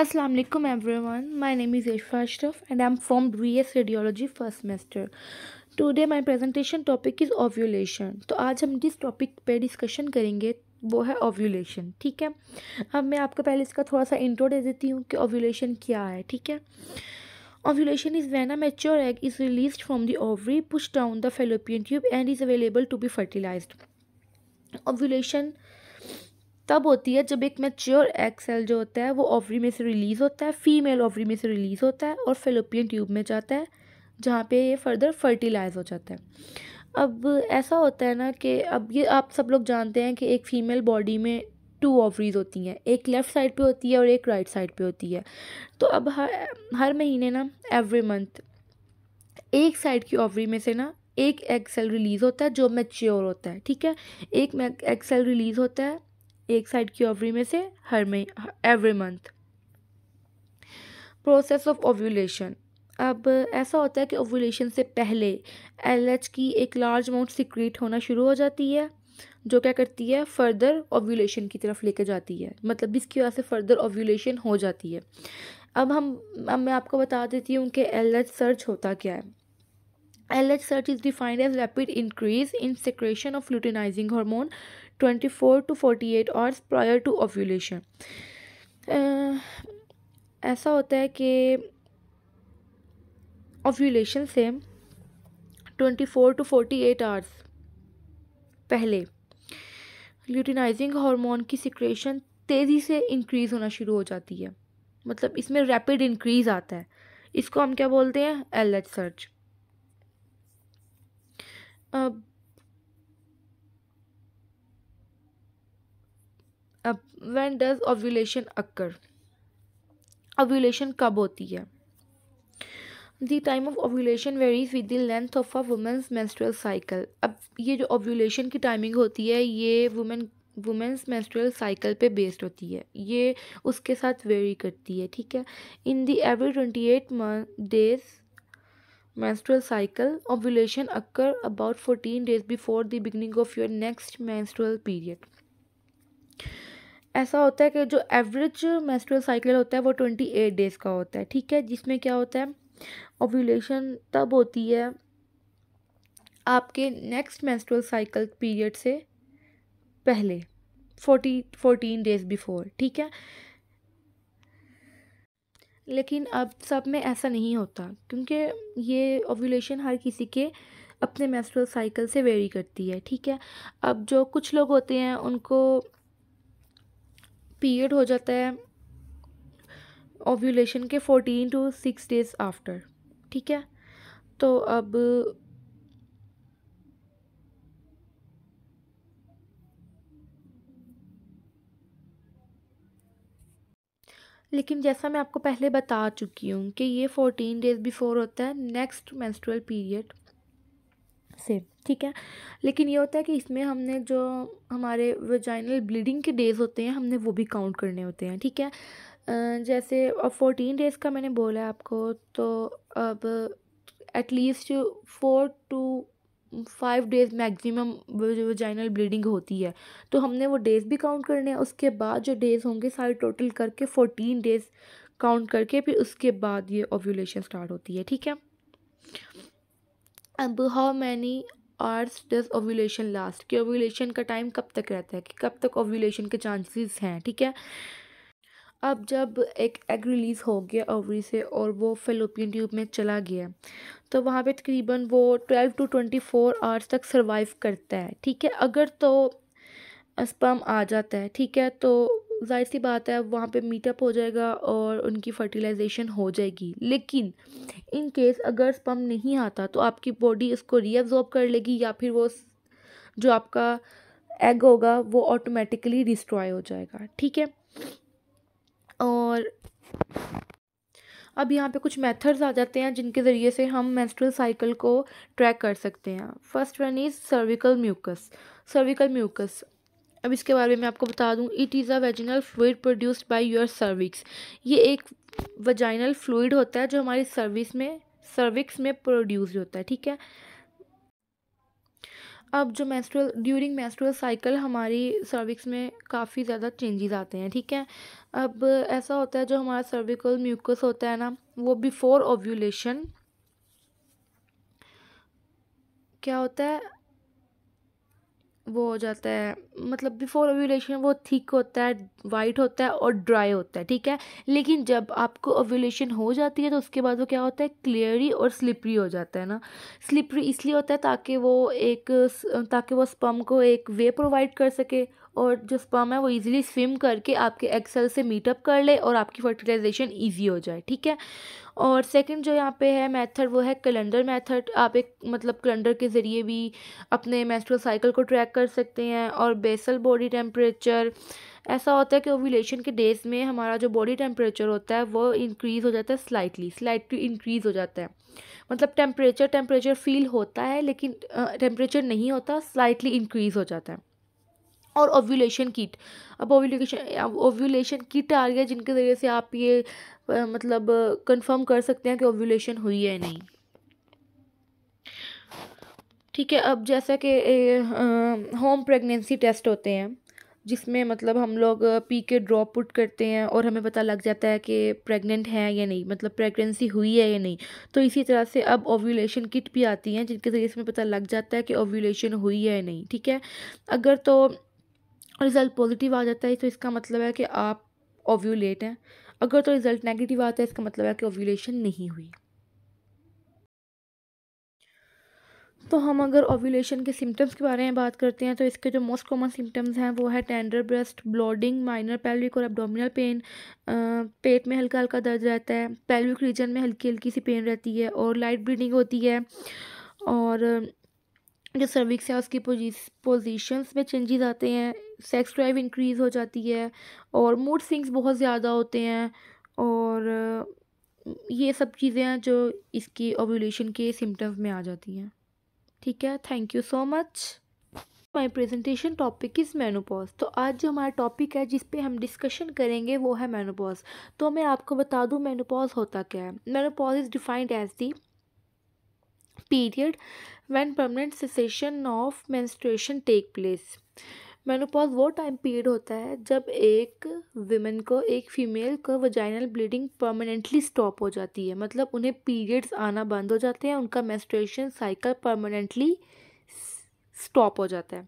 अस्सलाम वालेकुम everyone my name is Aisha Ashraf and I am from S radiology first semester today my presentation topic is ovulation तो आज हम जिस टॉपिक पे डिस्कशन करेंगे वो है ओव्यूलेशन ठीक है अब मैं आपको पहले इसका थोड़ा सा इंट्रो दे देती हूँ कि ओव्यूलेशन क्या है ठीक है ovulation is when a mature egg is release from the ovary push down the fallopian tube and is available to be fertilize ovulation तब होती है जब एक मैच्योर एग सेल जो होता है वो ऑवरी में से रिलीज़ होता है फीमेल ऑवरी में से रिलीज़ होता है और फेलोपियन ट्यूब में जाता है जहाँ पे ये फर्दर फर्टिलाइज़ हो जाता है अब ऐसा होता है ना कि अब ये आप सब लोग जानते हैं कि एक फ़ीमेल बॉडी में टू ऑवरीज होती हैं एक लेफ़्ट साइड पे होती है और एक राइट साइड पे होती है तो अब हर हर महीने ना एवरी मंथ एक साइड की ओवरी में से ना एक एग सेल रिलीज़ होता है जो मैच्योर होता है ठीक है एक एग सेल रिलीज़ होता है एक साइड की ओवरी में से हर में every month process of ovulation अब ऐसा होता है कि ओव्यूलेशन से पहले एलएच की एक लार्ज अमाउंट सिक्रीट होना शुरू हो जाती है जो क्या करती है फर्दर ओव्यूलेशन की तरफ लेके जाती है मतलब जिसकी वजह से फर्दर ओव्यूलेशन हो जाती है अब हम अब मैं आपको बता देती हूँ कि एल एच सर्च होता क्या है L H surge is defined as rapid increase in secretion of luteinizing hormone twenty four to forty eight hours prior to ovulation ऐसा होता है कि ऑफ्यूलेशन से twenty four to forty eight hours पहले luteinizing hormone की secretion तेज़ी से increase होना शुरू हो जाती है मतलब इसमें रैपिड इंक्रीज़ आता है इसको हम क्या बोलते हैं एल एच सर्च अब when does ovulation occur ovulation कब होती है the time of ovulation varies with the length of a woman's menstrual cycle अब ये जो ओव्यूलेशन की टाइमिंग होती है ये वुमेन वुमेंस मेंस्ट्रुअल साइकिल पे बेस्ड होती है ये उसके साथ वेरी करती है ठीक है in the every twenty eight days menstrual cycle ovulation occur about fourteen days before the beginning of your next menstrual period ऐसा होता है कि जो एवरेज मेस्ट्रल साइकिल होता है वो ट्वेंटी एट डेज़ का होता है ठीक है जिसमें क्या होता है ओव्यूलेशन तब होती है आपके नेक्स्ट मेस्ट्रल साइकिल पीरियड से पहले फोर्टी फोर्टीन डेज़ बिफोर ठीक है लेकिन अब सब में ऐसा नहीं होता क्योंकि ये ओव्यूलेशन हर किसी के अपने मेस्ट्रल साइकिल से वेरी करती है ठीक है अब जो कुछ लोग होते हैं उनको पीरियड हो जाता है ओव्यूलेशन के fourteen to six days after ठीक है तो अब लेकिन जैसा मैं आपको पहले बता चुकी हूँ कि ये फोर्टीन डेज़ बिफ़ोर होता है नेक्स्ट मेंस्ट्रुअल पीरियड से ठीक है लेकिन ये होता है कि इसमें हमने जो हमारे वजाइनल ब्लीडिंग के डेज़ होते हैं हमने वो भी काउंट करने होते हैं ठीक है जैसे अब फोर्टीन डेज़ का मैंने बोला है आपको तो अब at least four to five days maximum vaginal bleeding होती है तो हमने वो डेज़ भी काउंट करने हैं उसके बाद जो डेज़ होंगे सारे टोटल करके फोर्टीन डेज़ काउंट करके फिर उसके बाद ये ओव्यूलेशन स्टार्ट होती है ठीक है अब how many hours does ovulation last कि ओव्यूलेशन का टाइम कब तक रहता है कि कब तक ओव्यूलेशन के चांसेस हैं ठीक है अब जब एक एग रिलीज़ हो गया ओवरी से और वो फेलोपियन ट्यूब में चला गया तो वहाँ पे तकरीबन वो twelve to twenty four hours तक सर्वाइव करता है ठीक है अगर तो स्पम आ जाता है ठीक है तो जाहिर सी बात है वहाँ पे मीटअप हो जाएगा और उनकी फर्टिलाइजेशन हो जाएगी लेकिन इन केस अगर स्पम नहीं आता तो आपकी बॉडी इसको रीअब्जॉर्ब कर लेगी या फिर वो जो आपका एग होगा वो ऑटोमेटिकली डिस्ट्रॉय हो जाएगा ठीक है और अब यहाँ पे कुछ मेथड्स आ जाते हैं जिनके ज़रिए से हम मेंस्ट्रुअल साइकिल को ट्रैक कर सकते हैं first one is cervical mucus cervical mucus अब इसके बारे में आपको बता दूं it is a vaginal fluid produced by your cervix ये एक वजाइनल फ्लूड होता है जो हमारी सर्विस में सर्विक्स में प्रोड्यूस होता है ठीक है अब जो मेस्ट्रल ड्यूरिंग मेस्ट्रल साइकिल हमारी सर्विक्स में काफ़ी ज़्यादा चेंजेस आते हैं ठीक है अब ऐसा होता है जो हमारा सर्विकल म्यूकस होता है ना वो बिफोर ओव्यूलेशन क्या होता है वो हो जाता है मतलब बिफोर ओव्यूलेशन वो थिक होता है वाइट होता है और ड्राई होता है ठीक है लेकिन जब आपको ओव्यूलेशन हो जाती है तो उसके बाद वो क्या होता है क्लियरी और स्लिपरी हो जाता है ना स्लिपरी इसलिए होता है ताकि वो एक ताकि वो स्पम को एक वे प्रोवाइड कर सके और जो स्पर्म है वो इजीली स्विम करके आपके एक्सेल से मीटअप कर ले और आपकी फर्टिलाइजेशन इजी हो जाए ठीक है और सेकंड जो यहाँ पे है मेथड वो है कैलेंडर मेथड आप एक मतलब कैलेंडर के ज़रिए भी अपने मेस्ट्रल साइकिल को ट्रैक कर सकते हैं और बेसल बॉडी टेम्परेचर ऐसा होता है कि ओविलेशन के डेज में हमारा जो बॉडी टेम्परेचर होता है वो इंक्रीज़ हो जाता है स्लाइटली स्लाइटली इंक्रीज़ हो जाता है मतलब टेम्परेचर टेम्परेचर फील होता है लेकिन टेम्परेचर नहीं होता स्लाइटली इंक्रीज़ हो जाता है और ओव्यूलेशन किट अब ओव्यूलेशन ओव्यूलेशन किट आ गया जिनके ज़रिए से आप ये मतलब कंफर्म कर सकते हैं कि ओव्यूलेशन हुई है नहीं ठीक है अब जैसा कि होम प्रेगनेंसी टेस्ट होते हैं जिसमें मतलब हम लोग पी के ड्रॉप पुट करते हैं और हमें पता लग जाता है कि प्रेग्नेंट हैं या नहीं मतलब प्रेगनेंसी हुई है या नहीं तो इसी तरह से अब ओव्यूलेशन किट भी आती हैं जिनके ज़रिए इसमें पता लग जाता है कि ओव्यूलेशन हुई है या नहीं ठीक है अगर तो रिज़ल्ट पॉजिटिव आ जाता है तो इसका मतलब है कि आप ओव्यूलेट हैं अगर तो रिज़ल्ट नेगेटिव आता है इसका मतलब है कि ओव्यूलेशन नहीं हुई तो हम अगर ओव्यूलेशन के सिम्टम्स के बारे में बात करते हैं तो इसके जो मोस्ट कॉमन सिम्टम्स हैं वो है tender breast bloating minor pelvic और एब्डोमिनल पेन पेट में हल्का हल्का दर्द रहता है पेल्विक रीजन में हल्की हल्की सी पेन रहती है और लाइट ब्लीडिंग होती है और जो सर्विक्स है उसकी पोजीशंस में चेंजेस आते हैं सेक्स ड्राइव इंक्रीज़ हो जाती है और मूड स्विंग्स बहुत ज़्यादा होते हैं और ये सब चीज़ें हैं जो इसकी ओव्यूलेशन के सिम्टम्स में आ जाती हैं ठीक है thank you so much my presentation topic is menopause तो आज जो हमारा टॉपिक है जिस पे हम डिस्कशन करेंगे वो है मैनोपॉज तो मैं आपको बता दूँ मैनोपॉज होता क्या है menopause is defined as the period when permanent cessation of menstruation take place menopause वो टाइम पीरियड होता है जब एक विमेन को एक फीमेल को वजाइनल ब्लीडिंग परमानेंटली स्टॉप हो जाती है मतलब उन्हें पीरियड्स आना बंद हो जाते हैं उनका मैंस्ट्रेशन साइकिल परमानेंटली स्टॉप हो जाता है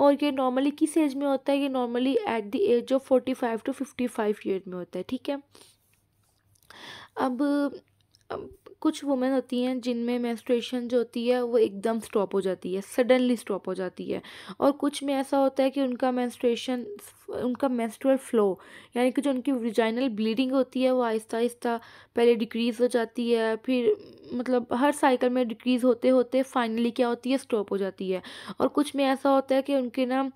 और ये नॉर्मली किस एज में होता है ये normally at the age of forty five to fifty five year में होता है ठीक है अब, अब कुछ वुमेन होती हैं जिनमें मेस्ट्रेशन जो होती है वो एकदम स्टॉप हो जाती है सडनली स्टॉप हो जाती है और कुछ में ऐसा होता है कि उनका मेस्ट्रेशन उनका मेस्ट्रुअल फ्लो यानी कि जो उनकी रिजाइनल ब्लीडिंग होती है वो आहिस्ता आहिस्ता पहले डिक्रीज़ हो जाती है फिर मतलब हर साइकिल में डिक्रीज़ होते होते फाइनली क्या होती है स्टॉप हो जाती है और कुछ में ऐसा होता है कि उनके ना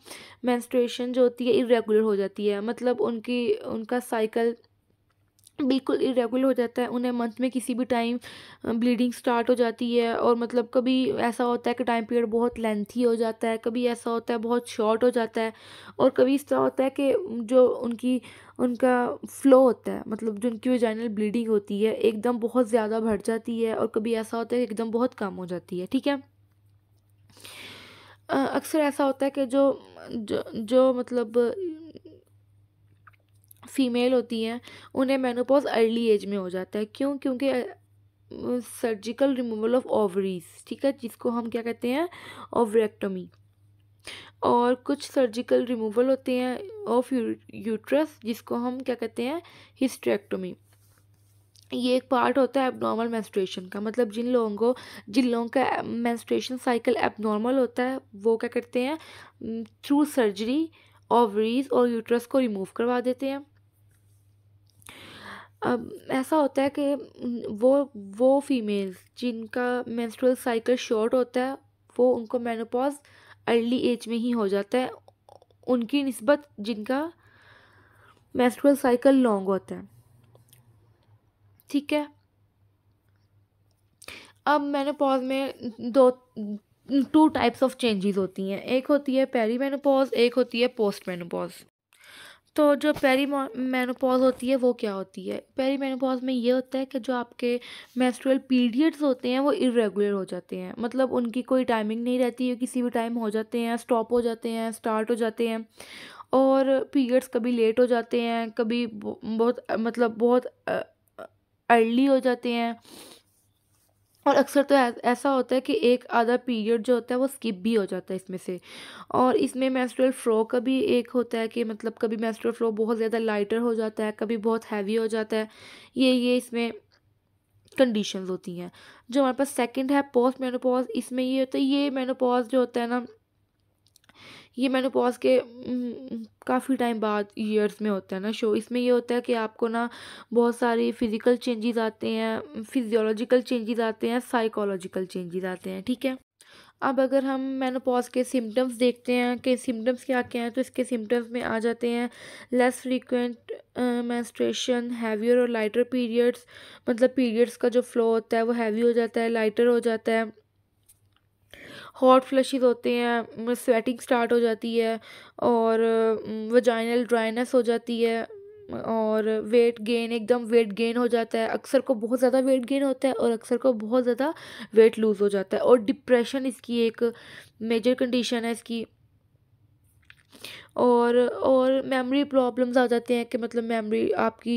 मेंस्ट्रुएशन जो होती है इरेगुलर हो जाती है मतलब उनकी उनका साइकिल बिल्कुल इरेगुलर हो जाता है उन्हें मंथ में किसी भी टाइम ब्लीडिंग स्टार्ट हो जाती है और मतलब कभी ऐसा होता है कि टाइम पीरियड बहुत लेंथी हो जाता है कभी ऐसा होता है बहुत शॉर्ट हो जाता है और कभी इस तरह होता है कि जो उनकी उनका फ्लो होता है मतलब जो उनकी वजाइनल ब्लीडिंग होती है एकदम बहुत ज़्यादा बढ़ जाती है और कभी ऐसा होता है कि एकदम बहुत कम हो जाती है ठीक है अक्सर ऐसा होता है कि जो जो, जो मतलब फ़ीमेल होती हैं उन्हें मेनोपॉज अर्ली एज में हो जाता है क्यों क्योंकि सर्जिकल रिमूवल ऑफ ओवरीज ठीक है जिसको हम क्या कहते हैं ओवरेक्टोमी और कुछ सर्जिकल रिमूवल होते हैं ऑफ यूट्रस जिसको हम क्या कहते हैं हिस्ट्रेक्टोमी ये एक पार्ट होता है एबनॉर्मल मेंस्ट्रुएशन का मतलब जिन लोगों को जिन लोगों का मेंस्ट्रुएशन साइकिल एबनॉर्मल होता है वो क्या करते हैं थ्रू सर्जरी ओवरीज और यूट्रस को रिमूव करवा देते हैं अब ऐसा होता है कि वो वो फीमेल्स जिनका मेंस्ट्रुअल साइकिल शॉर्ट होता है वो उनको मेनोपॉज अर्ली एज में ही हो जाता है उनकी नस्बत जिनका मेंस्ट्रुअल साइकिल लॉन्ग होता है ठीक है अब मेनोपॉज में दो टू टाइप्स ऑफ चेंजेस होती हैं एक होती है पेरी मेनोपॉज एक होती है पोस्ट मेनोपॉज तो जो पेरी मेनोपॉज़ होती है वो क्या होती है पेरी मेनोपॉज़ में ये होता है कि जो आपके मेस्ट्रुअल पीरियड्स होते हैं वो इरेगुलर हो जाते हैं मतलब उनकी कोई टाइमिंग नहीं रहती है किसी भी टाइम हो जाते हैं स्टॉप हो जाते हैं स्टार्ट हो जाते हैं और पीरियड्स कभी लेट हो जाते हैं कभी बहुत मतलब बहुत अर्ली हो जाते हैं और अक्सर तो ऐसा होता है कि एक आधा पीरियड जो होता है वो स्किप भी हो जाता है इसमें से और इसमें मेस्ट्रल फ़्लो का भी एक होता है कि मतलब कभी मेस्ट्रल फ़्लो बहुत ज़्यादा लाइटर हो जाता है कभी बहुत हैवी हो जाता है ये ये इसमें कंडीशंस होती हैं जो हमारे पास सेकंड है पोस्ट मेनोपॉज इसमें ये होता है ये मेनोपॉज जो होता है ना ये मेनोपॉज के काफ़ी टाइम बाद ईयर्स में होता है ना शो इसमें ये होता है कि आपको ना बहुत सारे फिज़िकल चेंजेस आते हैं फिजियोलॉजिकल चेंजेस आते हैं साइकोलॉजिकल चेंजेस आते हैं ठीक है अब अगर हम मेनोपॉज के सिम्टम्स देखते हैं कि सिम्टम्स क्या क्या हैं तो इसके सिम्टम्स में आ जाते हैं लेस फ्रीक्वेंट मैंस्ट्रेशन हैवियर और लाइटर पीरियड्स मतलब पीरियड्स का जो फ्लो होता है वो हैवी हो जाता है लाइटर हो जाता है हॉट फ्लशेज होते हैं स्वेटिंग मतलब स्टार्ट हो जाती है और वजाइनल ड्राइनेस हो जाती है और वेट गेन एकदम वेट गेन हो जाता है अक्सर को बहुत ज़्यादा वेट गेन होता है और अक्सर को बहुत ज़्यादा वेट लूज़ हो जाता है और डिप्रेशन इसकी एक मेजर कंडीशन है इसकी और और मेमोरी प्रॉब्लम्स आ जाते हैं कि मतलब मेमोरी आपकी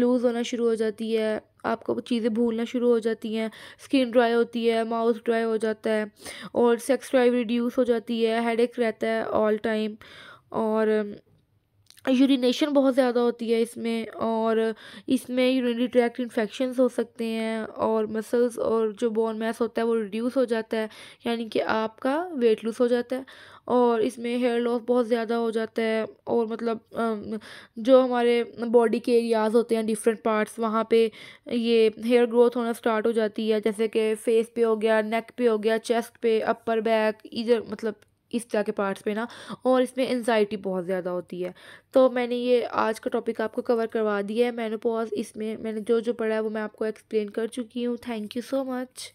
लूज़ होना शुरू हो जाती है आपको चीज़ें भूलना शुरू हो जाती हैं स्किन ड्राई होती है माउथ ड्राई हो जाता है और सेक्स ड्राइव रिड्यूस हो जाती है हेडेक रहता है ऑल टाइम और यूरिनेशन बहुत ज़्यादा होती है इसमें और इसमें यूरिनरी ट्रैक्ट इन्फेक्शन हो सकते हैं और मसल्स और जो बोन मैस होता है वो रिड्यूस हो जाता है यानी कि आपका वेट लूज़ हो जाता है और इसमें हेयर लॉस बहुत ज़्यादा हो जाता है और मतलब जो हमारे बॉडी के एरियाज़ होते हैं डिफरेंट पार्ट्स वहाँ पे ये हेयर ग्रोथ होना स्टार्ट हो जाती है जैसे कि फेस पे हो गया नेक पे हो गया चेस्ट पे अपर बैक इधर मतलब इस तरह के पार्ट्स पे ना और इसमें एनजाइटी बहुत ज़्यादा होती है तो मैंने ये आज का टॉपिक आपको कवर करवा दिया है मैनोपॉज इसमें मैंने जो जो पढ़ा है वो मैं आपको एक्सप्लेन कर चुकी हूँ थैंक यू सो मच